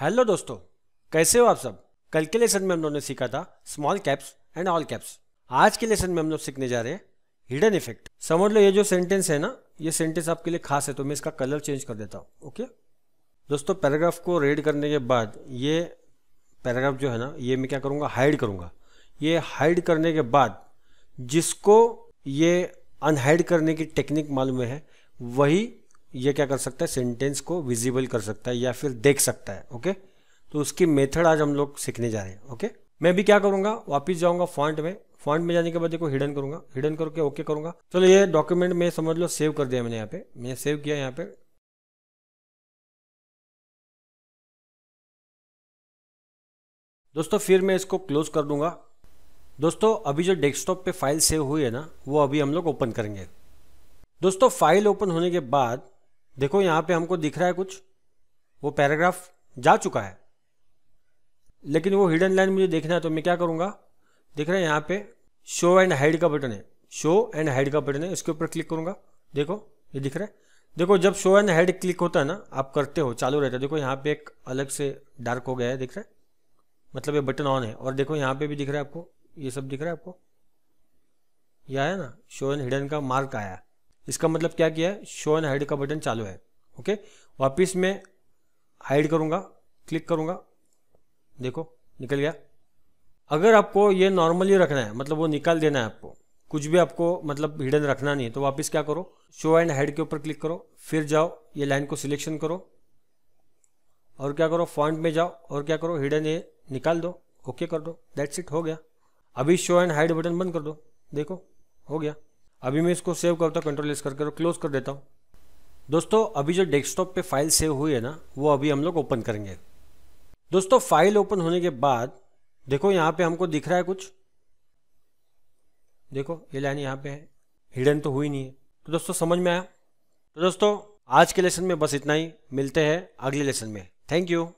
hello दोस्तों कैसे हो आप सब कल के लेसन में हम लोगों ने सीखा था small caps and all caps आज के लेसन में हम लोग सीखने जा रहे हैं हिडन इफेक्ट समझ लो ये जो सेंटेंस है ना ये सेंटेंस आपके लिए खास है तो मैं इसका कलर चेंज कर देता हूँ ओके दोस्तों पैराग्राफ को रेड करने के बाद ये पैराग्राफ जो है ना ये मैं क्या करूँगा हाइड करूँगा ये हाइड करने के बाद जिसको ये अनहाइड करने की टेक्निक मालूम है वही ये क्या कर सकता है सेंटेंस को विजिबल कर सकता है या फिर देख सकता है ओके तो उसकी मेथड आज हम लोग सीखने जा रहे हैं ओके मैं भी क्या करूंगा वापस जाऊंगा फॉन्ट में फॉन्ट में जाने के बाद देखो हिडन करूंगा हिडन करके ओके करूंगा चलो ये डॉक्यूमेंट में समझ लो सेव कर दिया मैंने यहाँ पे मैंने सेव किया यहाँ पे दोस्तों फिर मैं इसको क्लोज कर दूंगा दोस्तों अभी जो डेस्कटॉप पे फाइल सेव हुई है ना वो अभी हम लोग ओपन करेंगे दोस्तों फाइल ओपन होने के बाद देखो यहाँ पे हमको दिख रहा है कुछ वो पैराग्राफ जा चुका है लेकिन वो हिडन लाइन मुझे देखना है तो मैं क्या करूंगा देख रहे हैं यहाँ पे शो एंड हाइड का बटन है शो एंड हाइड का बटन है इसके ऊपर क्लिक करूंगा देखो ये दिख रहा है देखो जब शो एंड हाइड क्लिक होता है ना आप करते हो चालू रहता है देखो यहाँ पे एक अलग से डार्क हो गया है दिख रहा है मतलब ये बटन ऑन है और देखो यहाँ पे भी दिख रहा है आपको ये सब दिख रहा है आपको ये आया ना शो एंड हिडन का मार्क आया इसका मतलब क्या किया है शो एंड हाइड का बटन चालू है ओके वापस मैं हाइड करूँगा क्लिक करूँगा देखो निकल गया अगर आपको ये नॉर्मली रखना है मतलब वो निकाल देना है आपको कुछ भी आपको मतलब हिडन रखना नहीं है तो वापस क्या करो शो एंड हेड के ऊपर क्लिक करो फिर जाओ ये लाइन को सिलेक्शन करो और क्या करो फॉन्ट में जाओ और क्या करो हिडन ये निकाल दो ओके कर दो दैट्स इट हो गया अभी शो एंड हाइड बटन बंद कर दो देखो हो गया अभी मैं इसको सेव करता हूँ कंट्रोल एस करके क्लोज कर देता हूँ दोस्तों अभी जो डेस्कटॉप पे फाइल सेव हुई है ना वो अभी हम लोग ओपन करेंगे दोस्तों फाइल ओपन होने के बाद देखो यहाँ पे हमको दिख रहा है कुछ देखो ये लाइन यहाँ पे है हिडन तो हुई नहीं है तो दोस्तों समझ में आया तो दोस्तों आज के लेसन में बस इतना ही मिलते हैं अगले लेसन में थैंक यू